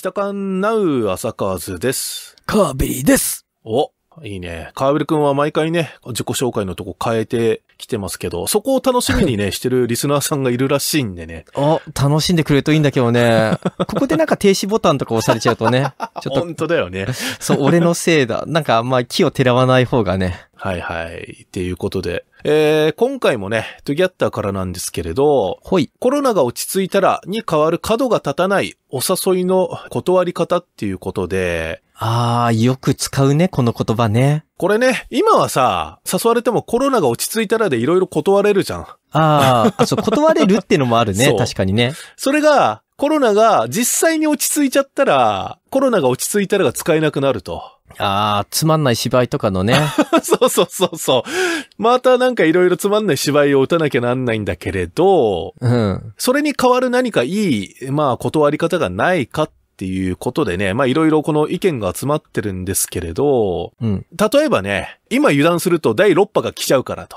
北館ナウ浅川ズです。カービィーです。お、いいね。カービーくんは毎回ね、自己紹介のとこ変えてきてますけど、そこを楽しみにね、してるリスナーさんがいるらしいんでね。あ、楽しんでくれるといいんだけどね。ここでなんか停止ボタンとか押されちゃうとね。ちょっと。本当だよね。そう、俺のせいだ。なんかあんま木を照らわない方がね。はいはい。っていうことで。えー、今回もね、トゥギャッターからなんですけれど、はい。コロナが落ち着いたらに変わる角が立たないお誘いの断り方っていうことで。ああ、よく使うね、この言葉ね。これね、今はさ、誘われてもコロナが落ち着いたらでいろいろ断れるじゃん。ああ、そう、断れるってのもあるね 確かにね。それが、コロナが実際に落ち着いちゃったら、コロナが落ち着いたらが使えなくなると。ああ、つまんない芝居とかのね。そうそうそうそう。またなんかいろいろつまんない芝居を打たなきゃなんないんだけれど、うん。それに代わる何かいい、まあ断り方がないかっていうことでね、まあいろいろこの意見が集まってるんですけれど、うん。例えばね、今油断すると第6波が来ちゃうからと。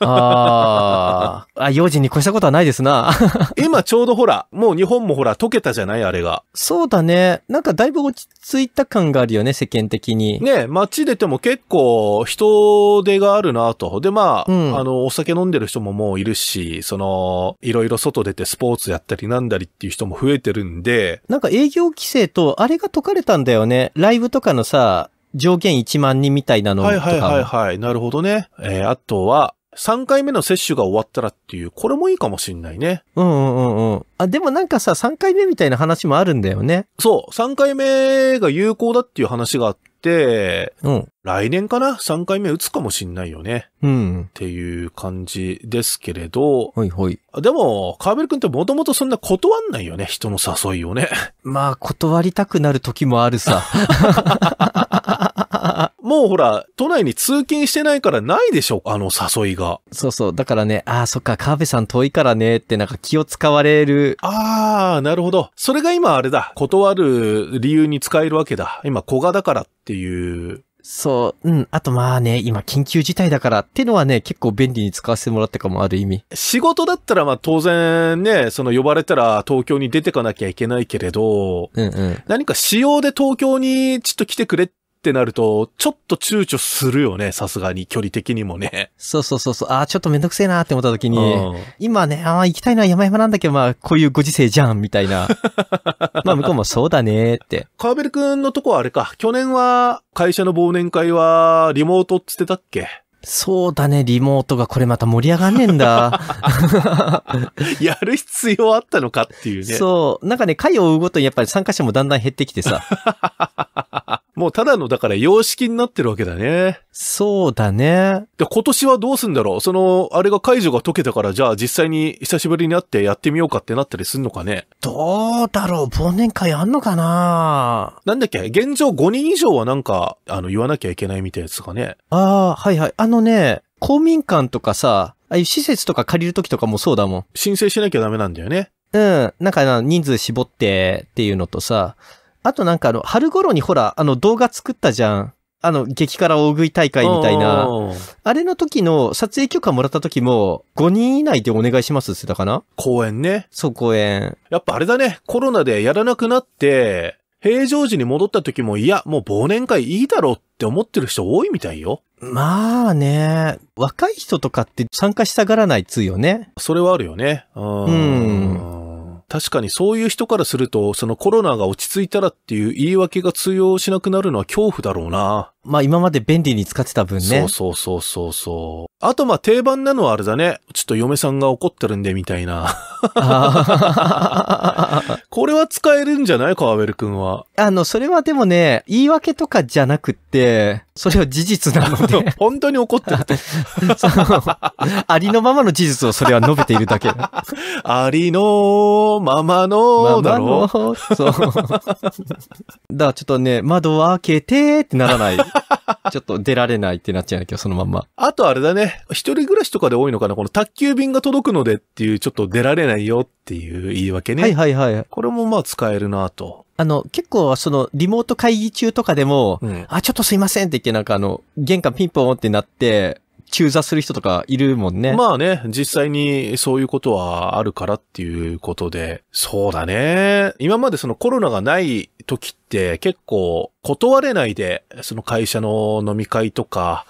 ああ。あ、4時に越したことはないですな。今ちょうどほら、もう日本もほら溶けたじゃないあれが。そうだね。なんかだいぶ落ち着いた感があるよね、世間的に。ね街出ても結構人出があるなと。で、まあ、うん、あの、お酒飲んでる人ももういるし、その、いろいろ外出てスポーツやったりなんだりっていう人も増えてるんで。なんか営業規制と、あれが解かれたんだよね。ライブとかのさ、条件1万人みたいなのとか。はいはいはいはい。なるほどね。えー、あとは、3回目の接種が終わったらっていう、これもいいかもしんないね。うんうんうんうん。あ、でもなんかさ、3回目みたいな話もあるんだよね。そう、3回目が有効だっていう話があって、うん。来年かな ?3 回目打つかもしんないよね。うん、うん。っていう感じですけれど。はいはい。でも、カーベル君ってもともとそんな断んないよね、人の誘いをね。まあ、断りたくなる時もあるさ。もうほら、都内に通勤してないからないでしょ、あの誘いが。そうそう。だからね、ああ、そっか、河辺さん遠いからね、ってなんか気を使われる。ああ、なるほど。それが今あれだ。断る理由に使えるわけだ。今、小賀だからっていう。そう、うん。あとまあね、今緊急事態だからってのはね、結構便利に使わせてもらったかもある意味。仕事だったらまあ当然ね、その呼ばれたら東京に出てかなきゃいけないけれど、うんうん、何か仕様で東京にちょっと来てくれってってなると、ちょっと躊躇するよね、さすがに、距離的にもね。そうそうそうそう、ああ、ちょっとめんどくせえなって思った時に、うん、今ね、ああ、行きたいのは山々なんだけど、まあ、こういうご時世じゃん、みたいな。まあ、向こうもそうだねって。川辺くんのとこはあれか、去年は、会社の忘年会は、リモートっ言ってたっけそうだね、リモートがこれまた盛り上がんねえんだ。やる必要あったのかっていうね。そう。なんかね、会を追うごとにやっぱり参加者もだんだん減ってきてさ。もうただのだから様式になってるわけだね。そうだね。で、今年はどうすんだろうその、あれが解除が解けたからじゃあ実際に久しぶりに会ってやってみようかってなったりすんのかねどうだろう忘年会あんのかななんだっけ現状5人以上はなんか、あの、言わなきゃいけないみたいなやつかね。ああ、はいはい。あのね、公民館とかさ、ああいう施設とか借りるときとかもそうだもん。申請しなきゃダメなんだよね。うん。なんか人数絞ってっていうのとさ、あとなんかあの、春頃にほら、あの動画作ったじゃん。あの、激辛大食い大会みたいな。あれの時の撮影許可もらった時も、5人以内でお願いしますって言ったかな公演ね。そう、公演。やっぱあれだね、コロナでやらなくなって、平常時に戻った時も、いや、もう忘年会いいだろうって思ってる人多いみたいよ。まあね、若い人とかって参加したがらないつよね。それはあるよね。うん。うん確かにそういう人からすると、そのコロナが落ち着いたらっていう言い訳が通用しなくなるのは恐怖だろうな。まあ今まで便利に使ってた分ね。そうそうそうそうそう。あとまあ定番なのはあれだね。ちょっと嫁さんが怒ってるんでみたいな。これは使えるんじゃないカーベル君は。あの、それはでもね、言い訳とかじゃなくって、それは事実なので。本当に怒ってると。ありのままの事実をそれは述べているだけ。ありのままのだろままのそう。だからちょっとね、窓を開けてってならない。ちょっと出られないってなっちゃうんだけど、そのまんま。あとあれだね。一人暮らしとかで多いのかなこの宅急便が届くのでっていう、ちょっと出られないよっていう言い訳ね。はいはいはい。これもまあ使えるなと。あの、結構その、リモート会議中とかでも、うん、あ、ちょっとすいませんって言って、なんかあの、玄関ピンポンってなって、中座する人とかいるもんね。まあね、実際にそういうことはあるからっていうことで、そうだね。今までそのコロナがない時って結構断れないで、その会社の飲み会とか、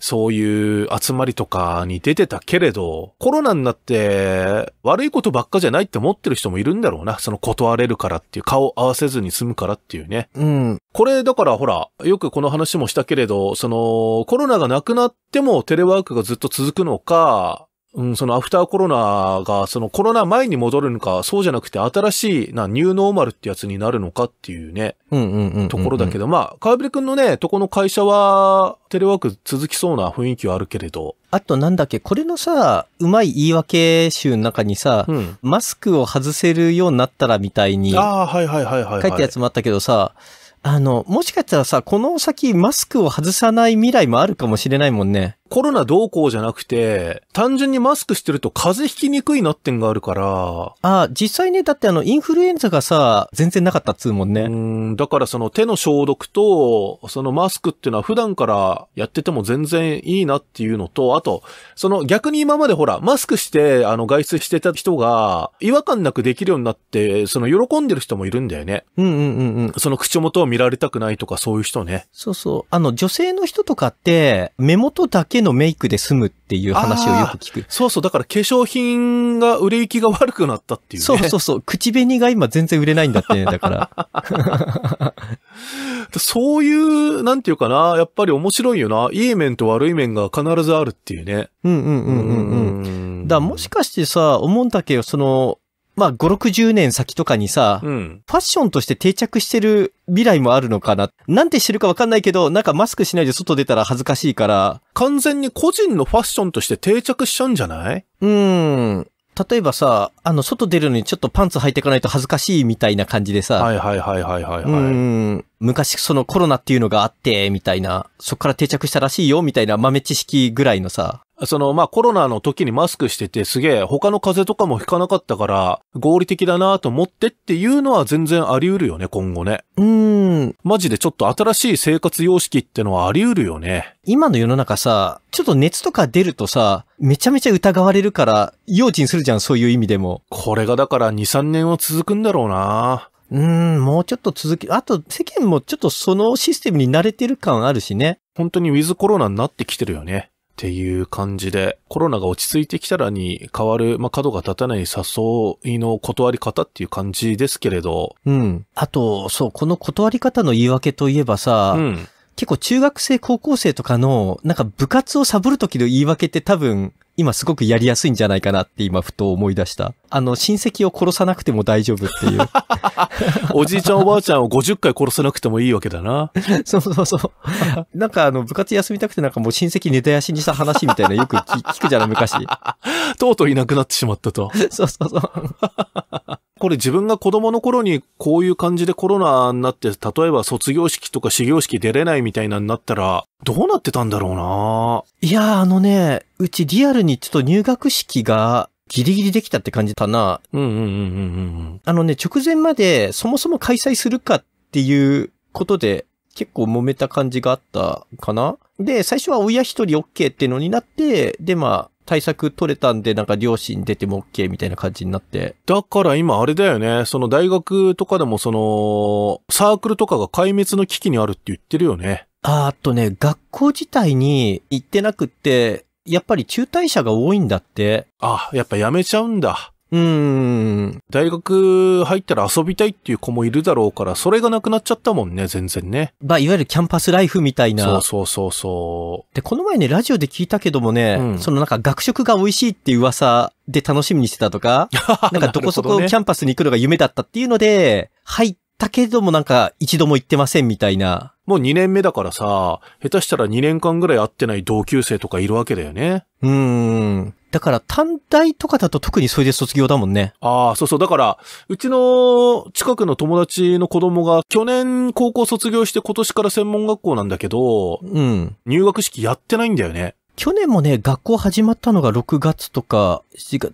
そういう集まりとかに出てたけれど、コロナになって悪いことばっかじゃないって思ってる人もいるんだろうな。その断れるからっていう、顔合わせずに済むからっていうね。うん。これだからほら、よくこの話もしたけれど、そのコロナがなくなってもテレワークがずっと続くのか、うん、そのアフターコロナが、そのコロナ前に戻るのか、そうじゃなくて新しい、な、ニューノーマルってやつになるのかっていうね、ところだけど、まあ、川辺くんのね、とこの会社は、テレワーク続きそうな雰囲気はあるけれど。あとなんだっけ、これのさ、うまい言い訳集の中にさ、うん、マスクを外せるようになったらみたいに、ああ、はいはいはいはい、はい。書いたやつもあったけどさ、あの、もしかしたらさ、この先マスクを外さない未来もあるかもしれないもんね。コロナどうこうじゃなくて、単純にマスクしてると風邪ひきにくいなってんがあるから。あ実際ね、だってあの、インフルエンザがさ、全然なかったっつうもんね。うん、だからその手の消毒と、そのマスクっていうのは普段からやってても全然いいなっていうのと、あと、その逆に今までほら、マスクして、あの、外出してた人が、違和感なくできるようになって、その喜んでる人もいるんだよね。うんうんうんうん。その口元を見られたくないとかそういう人ね。そうそう。あの、女性の人とかって、目元だけけのメイクで済むっていう話をよく聞く。そうそう、だから化粧品が売れ行きが悪くなったっていう、ね、そうそうそう、口紅が今全然売れないんだって、ね、だから。そういう、なんていうかな、やっぱり面白いよな。いい面と悪い面が必ずあるっていうね。うんうんうんうんうん。だもしかしてさ、思うんだけど、その、まあ、5、60年先とかにさ、うん、ファッションとして定着してる未来もあるのかな。なんてしてるかわかんないけど、なんかマスクしないで外出たら恥ずかしいから。完全に個人のファッションとして定着しちゃうんじゃないうん。例えばさ、あの、外出るのにちょっとパンツ履いていかないと恥ずかしいみたいな感じでさ。はいはいはいはいはい、はい、うん。昔そのコロナっていうのがあって、みたいな、そっから定着したらしいよ、みたいな豆知識ぐらいのさ。その、まあ、コロナの時にマスクしてて、すげえ、他の風邪とかも引かなかったから、合理的だなと思ってっていうのは全然あり得るよね、今後ね。うん。マジでちょっと新しい生活様式ってのはあり得るよね。今の世の中さ、ちょっと熱とか出るとさ、めちゃめちゃ疑われるから、用心するじゃん、そういう意味でも。これがだから2、3年は続くんだろうなうん、もうちょっと続き、あと世間もちょっとそのシステムに慣れてる感あるしね。本当にウィズコロナになってきてるよね。っていう感じで、コロナが落ち着いてきたらに変わる、まあ、角が立たない誘いの断り方っていう感じですけれど。うん。あと、そう、この断り方の言い訳といえばさ、うん、結構中学生、高校生とかの、なんか部活をサボる時の言い訳って多分、今すごくやりやすいんじゃないかなって今ふと思い出した。あの、親戚を殺さなくても大丈夫っていう。おじいちゃんおばあちゃんを50回殺さなくてもいいわけだな。そうそうそう。なんかあの、部活休みたくてなんかもう親戚寝たやしにした話みたいなよく聞くじゃない昔。とうとういなくなってしまったと。そうそうそう。これ自分が子供の頃にこういう感じでコロナになって、例えば卒業式とか始業式出れないみたいなになったら、どうなってたんだろうないやあのね、うちリアルにちょっと入学式がギリギリできたって感じたな。うんうんうんうんうん。あのね、直前までそもそも開催するかっていうことで結構揉めた感じがあったかなで、最初は親一人 OK ってのになって、で、まあ、対策取れたんで、なんか両親出ても OK みたいな感じになって。だから今あれだよね。その大学とかでもその、サークルとかが壊滅の危機にあるって言ってるよね。ああとね、学校自体に行ってなくって、やっぱり中退者が多いんだって。あ、やっぱやめちゃうんだ。うん。大学入ったら遊びたいっていう子もいるだろうから、それがなくなっちゃったもんね、全然ね。まあ、いわゆるキャンパスライフみたいな。そうそうそうそう。で、この前ね、ラジオで聞いたけどもね、うん、そのなんか学食が美味しいっていう噂で楽しみにしてたとか、なんかどこそこキャンパスに行くのが夢だったっていうので、入っったけどもなんか一度も行ってませんみたいな。もう2年目だからさ、下手したら2年間ぐらい会ってない同級生とかいるわけだよね。うーん。だから短大とかだと特にそれで卒業だもんね。ああ、そうそう。だから、うちの近くの友達の子供が去年高校卒業して今年から専門学校なんだけど、うん。入学式やってないんだよね。去年もね、学校始まったのが6月とか、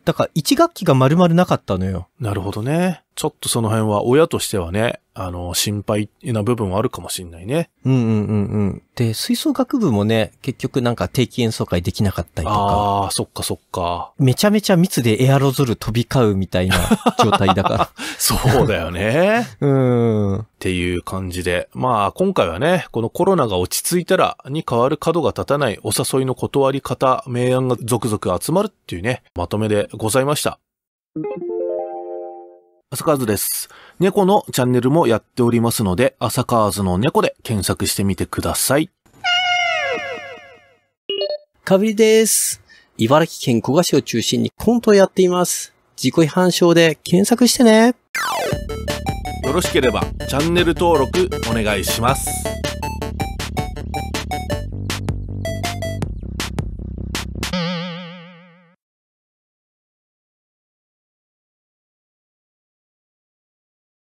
だから1学期が丸々なかったのよ。なるほどね。ちょっとその辺は親としてはね、あの、心配な部分はあるかもしんないね。うんうんうんうん。で、吹奏楽部もね、結局なんか定期演奏会できなかったりとか。ああ、そっかそっか。めちゃめちゃ密でエアロゾル飛び交うみたいな 状態だから。そうだよね。うん。っていう感じで。まあ、今回はね、このコロナが落ち着いたらに変わる角が立たないお誘いの断り方、明暗が続々集まるっていうね、まとめでございました。朝カーズです。猫のチャンネルもやっておりますので、朝カーズの猫で検索してみてください。かぶりです。茨城県古河市を中心にコントをやっています。自己批判症で検索してね。よろしければチャンネル登録お願いします。